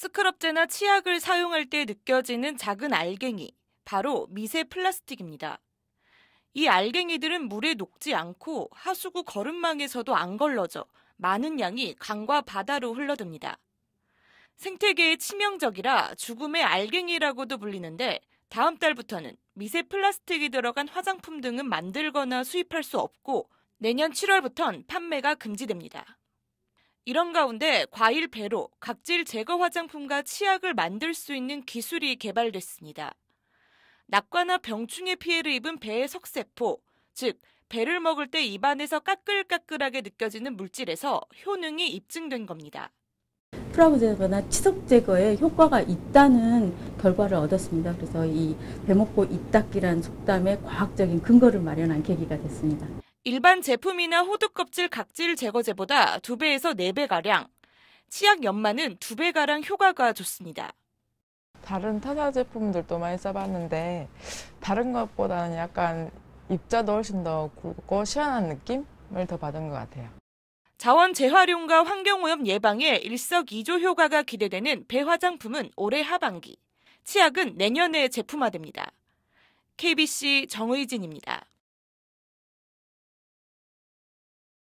스크럽제나 치약을 사용할 때 느껴지는 작은 알갱이, 바로 미세 플라스틱입니다. 이 알갱이들은 물에 녹지 않고 하수구 거름망에서도 안 걸러져 많은 양이 강과 바다로 흘러듭니다. 생태계에 치명적이라 죽음의 알갱이라고도 불리는데 다음 달부터는 미세 플라스틱이 들어간 화장품 등은 만들거나 수입할 수 없고 내년 7월부터는 판매가 금지됩니다. 이런 가운데 과일 배로 각질 제거 화장품과 치약을 만들 수 있는 기술이 개발됐습니다. 낙과나 병충해 피해를 입은 배의 석세포, 즉 배를 먹을 때 입안에서 까끌까끌하게 느껴지는 물질에서 효능이 입증된 겁니다. 프라브 제거나 치석 제거에 효과가 있다는 결과를 얻었습니다. 그래서 이 배먹고 이닦기란 속담에 과학적인 근거를 마련한 계기가 됐습니다. 일반 제품이나 호두 껍질 각질 제거제보다 2배에서 4배가량, 치약 연마는 2배가량 효과가 좋습니다. 다른 타자 제품들도 많이 써봤는데 다른 것보다는 약간 입자도 훨씬 더 굵고 시원한 느낌을 더 받은 것 같아요. 자원 재활용과 환경오염 예방에 일석이조 효과가 기대되는 배화장품은 올해 하반기, 치약은 내년에 제품화됩니다. KBC 정의진입니다.